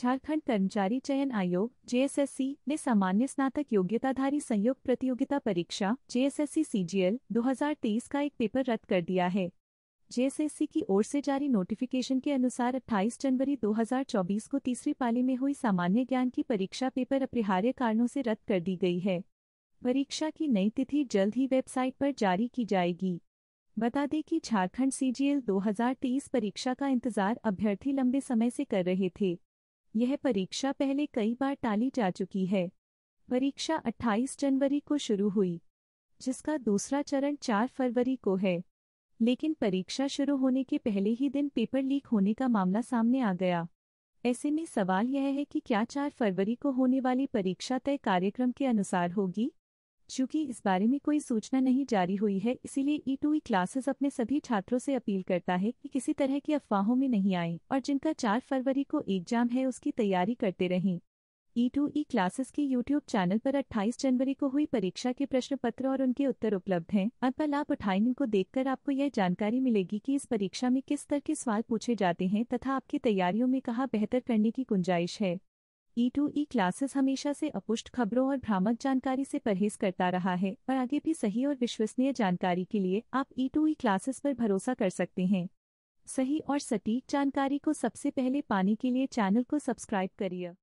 झारखंड कर्मचारी चयन आयोग जेएसएससी ने सामान्य स्नातक योग्यताधारी संयुक्त प्रतियोगिता परीक्षा जेएसएससी सीजीएल 2023 का एक पेपर रद्द कर दिया है जेएसएससी की ओर से जारी नोटिफिकेशन के अनुसार 28 जनवरी 2024 को तीसरी पाली में हुई सामान्य ज्ञान की परीक्षा पेपर अपरिहार्य कारणों से रद्द कर दी गई है परीक्षा की नई तिथि जल्द ही वेबसाइट पर जारी की जाएगी बता दें कि झारखंड सीजीएल 2023 परीक्षा का इंतजार अभ्यर्थी लंबे समय से कर रहे थे यह परीक्षा पहले कई बार टाली जा चुकी है परीक्षा 28 जनवरी को शुरू हुई जिसका दूसरा चरण 4 फरवरी को है लेकिन परीक्षा शुरू होने के पहले ही दिन पेपर लीक होने का मामला सामने आ गया ऐसे में सवाल यह है कि क्या 4 फरवरी को होने वाली परीक्षा तय कार्यक्रम के अनुसार होगी चूंकि इस बारे में कोई सूचना नहीं जारी हुई है इसीलिए ई टू क्लासेस अपने सभी छात्रों से अपील करता है कि किसी तरह की अफवाहों में नहीं आए और जिनका चार फरवरी को एग्जाम है उसकी तैयारी करते रहें ई टू क्लासेस के यूट्यूब चैनल पर 28 जनवरी को हुई परीक्षा के प्रश्न पत्र और उनके उत्तर उपलब्ध हैं अब आप उठाएं इनको देखकर आपको यह जानकारी मिलेगी कि इस परीक्षा में किस तरह के सवाल पूछे जाते हैं तथा आपकी तैयारियों में कहाँ बेहतर करने की गुंजाइश है ई टू ई क्लासेस हमेशा से अपुष्ट खबरों और भ्रामक जानकारी से परहेज करता रहा है और आगे भी सही और विश्वसनीय जानकारी के लिए आप ई टू ई क्लासेस पर भरोसा कर सकते हैं सही और सटीक जानकारी को सबसे पहले पाने के लिए चैनल को सब्सक्राइब करिए